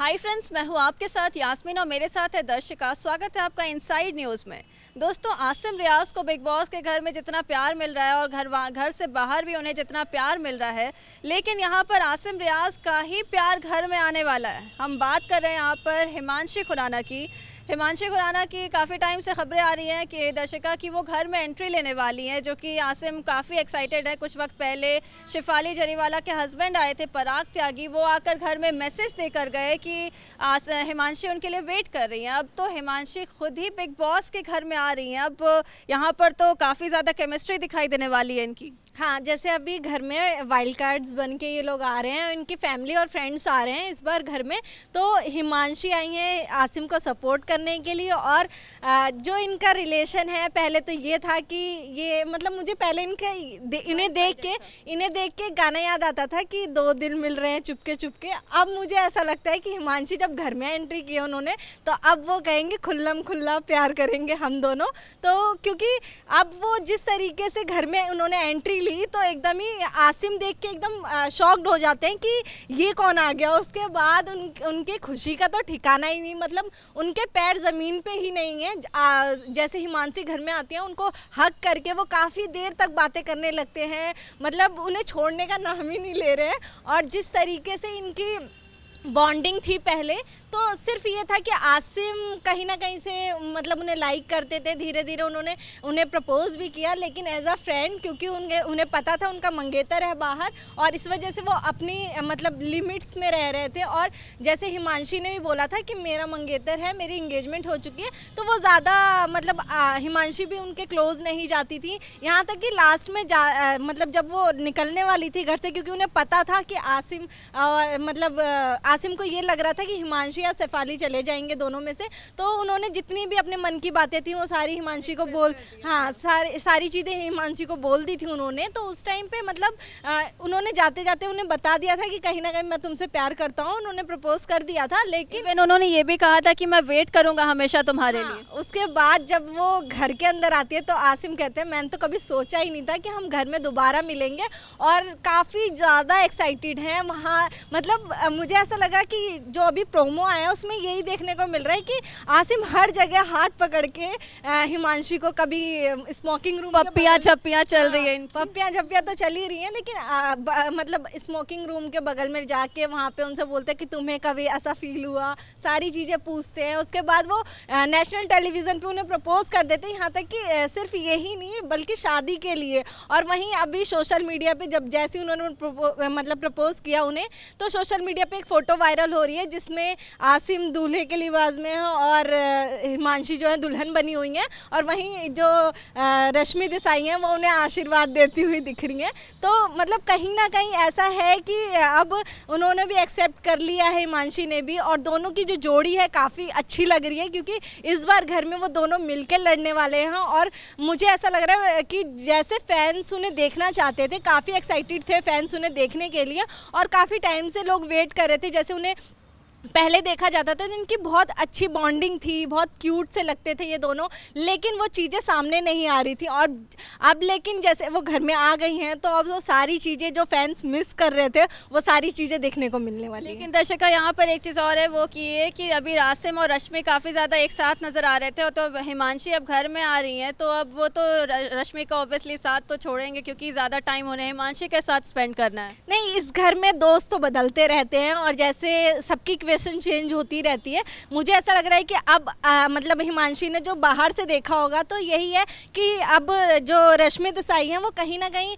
hi friends मैं हूं आपके साथ यास्मीन और मेरे साथ है दर्शिका स्वागत है आपका इनसाइड न्यूज़ में दोस्तों आसिम रियाज को बिग बॉस के घर में जितना प्यार मिल रहा है और घर घर से बाहर भी उन्हें जितना प्यार मिल रहा है लेकिन यहाँ पर आसिम रियाज का ही प्यार घर में आने वाला है हम बात कर रहे हैं यहाँ पर हिमांशी खुराना की हिमांशी खुराना की काफ़ी टाइम से खबरें आ रही हैं कि दर्शिका की वो घर में एंट्री लेने वाली हैं जो कि आसिम काफ़ी एक्साइटेड है कुछ वक्त पहले शिफाली जरीवाला के हस्बैंड आए थे पराग त्यागी वो आकर घर में मैसेज देकर गए कि हिमांशी उनके लिए वेट कर रही हैं अब तो हिमांशी खुद ही बिग बॉस के घर में आ रही हैं अब यहाँ पर तो काफ़ी ज़्यादा केमिस्ट्री दिखाई देने वाली है इनकी हाँ जैसे अभी घर में वाइल्ड कार्ड्स बन के ये लोग आ रहे हैं इनकी फैमिली और फ्रेंड्स आ रहे हैं इस बार घर में तो हिमांशी आई हैं आसिम को सपोर्ट कर करने के लिए और जो इनका रिलेशन है पहले तो ये था कि ये मतलब मुझे पहले इनके इन्हें देख के इन्हें देख के गाना याद आता था कि दो दिन मिल रहे हैं चुपके चुपके अब मुझे ऐसा लगता है कि हिमांशी जब घर में एंट्री किया उन्होंने तो अब वो कहेंगे खुल्लम खुल्ला प्यार करेंगे हम दोनों तो क्योंकि अब वो जिस तरीके से घर में उन्होंने एंट्री ली तो एकदम ही आसिम देख के एकदम शॉक्ड हो जाते हैं कि ये कौन आ गया उसके बाद उन उनकी खुशी का तो ठिकाना ही नहीं मतलब उनके पैर पैर ज़मीन पे ही नहीं है जैसे हिमांशी घर में आती हैं उनको हक करके वो काफ़ी देर तक बातें करने लगते हैं मतलब उन्हें छोड़ने का नाम ही नहीं ले रहे हैं और जिस तरीके से इनकी बॉन्डिंग थी पहले तो सिर्फ ये था कि आसिम कहीं ना कहीं से मतलब उन्हें लाइक करते थे धीरे धीरे उन्होंने उन्हें प्रपोज भी किया लेकिन एज अ फ्रेंड क्योंकि उनके उन्हें पता था उनका मंगेतर है बाहर और इस वजह से वो अपनी मतलब लिमिट्स में रह रहे थे और जैसे हिमांशी ने भी बोला था कि मेरा मंगेतर है मेरी इंगेजमेंट हो चुकी है तो वो ज़्यादा मतलब हिमांशी भी उनके क्लोज़ नहीं जाती थी यहाँ तक कि लास्ट में जा मतलब जब वो निकलने वाली थी घर से क्योंकि उन्हें पता था कि आसिम और मतलब आसिम को ये लग रहा था कि हिमांशी या शेफाली चले जाएंगे दोनों में से तो उन्होंने जितनी भी अपने मन की बातें थी वो सारी हिमांशी को बोल हाँ सारी सारी चीज़ें हिमांशी को बोल दी थी उन्होंने तो उस टाइम पे मतलब उन्होंने जाते जाते उन्हें बता दिया था कि कहीं ना कहीं मैं तुमसे प्यार करता हूँ उन्होंने प्रपोज कर दिया था लेकिन उन्होंने ये भी कहा था कि मैं वेट करूँगा हमेशा तुम्हारे हाँ, लिए उसके बाद जब वो घर के अंदर आती है तो आसिम कहते हैं मैंने तो कभी सोचा ही नहीं था कि हम घर में दोबारा मिलेंगे और काफ़ी ज़्यादा एक्साइटेड हैं वहाँ मतलब मुझे ऐसा लगा कि जो अभी प्रोमो आया उसमें यही देखने को मिल रहा है कि आसिम हर जगह हाथ पकड़ के हिमांशी को कभी स्मोकिंग रूम पप्पिया छप्पियाँ चल रही है हाँ, पप्पियाँ छप्पियाँ तो चल ही रही हैं लेकिन आ, मतलब स्मोकिंग रूम के बगल में जाके वहाँ पे उनसे बोलते हैं कि तुम्हें कभी ऐसा फील हुआ सारी चीज़ें पूछते हैं उसके बाद वो नेशनल टेलीविज़न पे उन्हें प्रपोज कर देते हैं यहाँ तक कि सिर्फ यही नहीं बल्कि शादी के लिए और वहीं अभी सोशल मीडिया पर जब जैसे उन्होंने प्रपो, मतलब प्रपोज किया उन्हें तो सोशल मीडिया पर एक फ़ोटो फ़ोटो वायरल हो रही है जिसमें आसिम दूल्हे के लिबाज में है और हिमांशी जो है दुल्हन बनी हुई हैं और वहीं जो रश्मि देसाई हैं वो उन्हें आशीर्वाद देती हुई दिख रही हैं तो मतलब कहीं ना कहीं ऐसा है कि अब उन्होंने भी एक्सेप्ट कर लिया है हिमांशी ने भी और दोनों की जो जोड़ी है काफ़ी अच्छी लग रही है क्योंकि इस बार घर में वो दोनों मिलकर लड़ने वाले हैं और मुझे ऐसा लग रहा है कि जैसे फैंस उन्हें देखना चाहते थे काफ़ी एक्साइटेड थे फैंस उन्हें देखने के लिए और काफ़ी टाइम से लोग वेट कर रहे थे जैसे उन्हें पहले देखा जाता था जिनकी बहुत अच्छी बॉन्डिंग थी बहुत क्यूट से लगते थे ये दोनों लेकिन वो चीज़ें सामने नहीं आ रही थी और अब लेकिन जैसे वो घर में आ गई हैं तो अब वो सारी चीज़ें जो फैंस मिस कर रहे थे वो सारी चीज़ें देखने को मिलने वाली लेकिन दर्शक यहाँ पर एक चीज़ और है वो की है कि अभी रासिम और रश्मि काफ़ी ज़्यादा एक साथ नज़र आ रहे थे और तो हिमांशी अब घर में आ रही हैं तो अब वो तो रश्मि का ऑब्वियसली साथ तो छोड़ेंगे क्योंकि ज़्यादा टाइम उन्हें हिमांशी के साथ स्पेंड करना है नहीं इस घर में दोस्त तो बदलते रहते हैं और जैसे सबकी सिचुएशन चेंज होती रहती है मुझे ऐसा लग रहा है कि अब आ, मतलब हिमांशी ने जो बाहर से देखा होगा तो यही है कि अब जो रश्मि देसाई हैं वो कहीं ना कहीं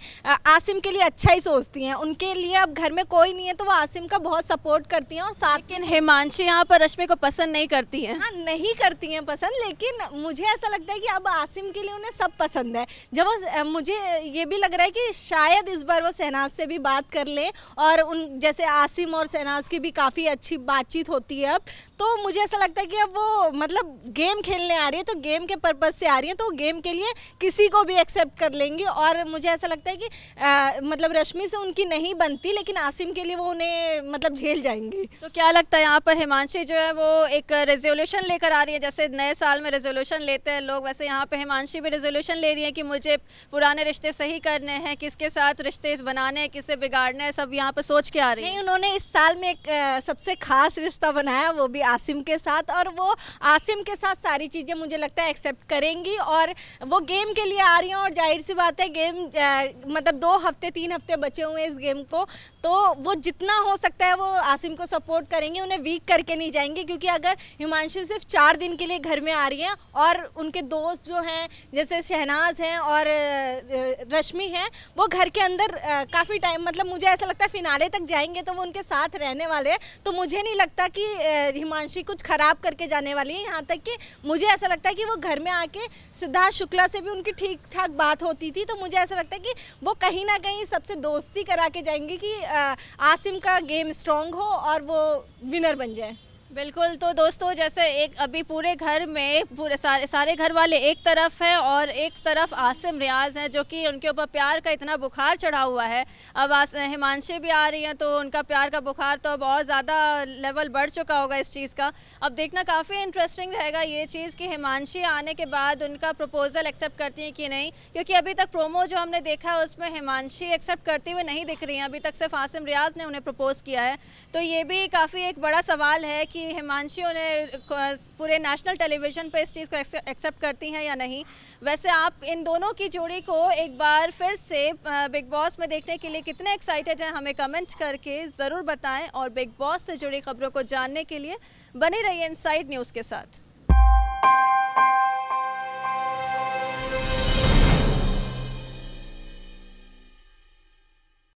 आसिम के लिए अच्छा ही सोचती हैं उनके लिए अब घर में कोई नहीं है तो वो आसिम का बहुत सपोर्ट करती हैं और साथ लेकिन हिमांशी यहाँ पर रश्मि को पसंद नहीं करती हैं हाँ नहीं करती हैं पसंद लेकिन मुझे ऐसा लगता है कि अब आसिम के लिए उन्हें सब पसंद है जब वो मुझे ये भी लग रहा है कि शायद इस बार वो शहनाज से भी बात कर लें और उन जैसे आसिम और शहनाज की भी काफ़ी अच्छी बात बातचीत होती है अब तो मुझे ऐसा लगता है कि अब वो मतलब गेम खेलने आ रही है तो गेम के पर्पज़ से आ रही है तो गेम के लिए किसी को भी एक्सेप्ट कर लेंगी और मुझे ऐसा लगता है कि आ, मतलब रश्मि से उनकी नहीं बनती लेकिन आसिम के लिए वो उन्हें मतलब झेल जाएंगी तो क्या लगता है यहाँ पर हिमांशी जो है वो एक रेजोल्यूशन लेकर आ रही है जैसे नए साल में रेजोल्यूशन लेते हैं लोग वैसे यहाँ पर हिमांशी भी रेजोल्यूशन ले रही है कि मुझे पुराने रिश्ते सही करने हैं किसके साथ रिश्ते बनाने हैं किसे बिगाड़ने हैं सब यहाँ पर सोच के आ रही है उन्होंने इस साल में एक सबसे खास खास रिश्ता बनाया वो भी आसिम के साथ और वो आसिम के साथ सारी चीज़ें मुझे लगता है एक्सेप्ट करेंगी और वो गेम के लिए आ रही हैं और जाहिर सी बात है गेम आ, मतलब दो हफ्ते तीन हफ्ते बचे हुए हैं इस गेम को तो वो जितना हो सकता है वो आसिम को सपोर्ट करेंगे उन्हें वीक करके नहीं जाएंगे क्योंकि अगर हिमांशु सिर्फ चार दिन के लिए घर में आ रही हैं और उनके दोस्त जो हैं जैसे शहनाज हैं और रश्मि हैं वो घर के अंदर काफ़ी टाइम मतलब मुझे ऐसा लगता है फिनाले तक जाएंगे तो वो उनके साथ रहने वाले हैं तो मुझे नहीं लगता कि हिमांशी कुछ ख़राब करके जाने वाली है यहाँ तक कि मुझे ऐसा लगता है कि वो घर में आके सिद्धार्थ शुक्ला से भी उनकी ठीक ठाक बात होती थी तो मुझे ऐसा लगता है कि वो कहीं ना कहीं सबसे दोस्ती करा के जाएंगे कि आसिम का गेम स्ट्रांग हो और वो विनर बन जाए बिल्कुल तो दोस्तों जैसे एक अभी पूरे घर में पूरे सारे सारे घर वाले एक तरफ हैं और एक तरफ आसिम रियाज हैं जो कि उनके ऊपर प्यार का इतना बुखार चढ़ा हुआ है अब हिमांशी भी आ रही हैं तो उनका प्यार का बुखार तो अब और ज़्यादा लेवल बढ़ चुका होगा इस चीज़ का अब देखना काफ़ी इंटरेस्टिंग रहेगा ये चीज़ कि हिमांशी आने के बाद उनका प्रपोज़ल एक्सेप्ट करती हैं कि नहीं क्योंकि अभी तक प्रोमो जो हमने देखा है उसमें हिमांशी एक्सेप्ट करती हुई नहीं दिख रही हैं अभी तक सिर्फ आसिम रियाज ने उन्हें प्रपोज़ किया है तो ये भी काफ़ी एक बड़ा सवाल है कि हिमांशियों ने पूरे नेशनल टेलीविज़न पर इस चीज़ को एक्सेप्ट करती हैं या नहीं वैसे आप इन दोनों की जोड़ी को एक बार फिर से बिग बॉस में देखने के लिए कितने एक्साइटेड हैं हमें कमेंट करके ज़रूर बताएं और बिग बॉस से जुड़ी खबरों को जानने के लिए बने रहिए इन न्यूज़ के साथ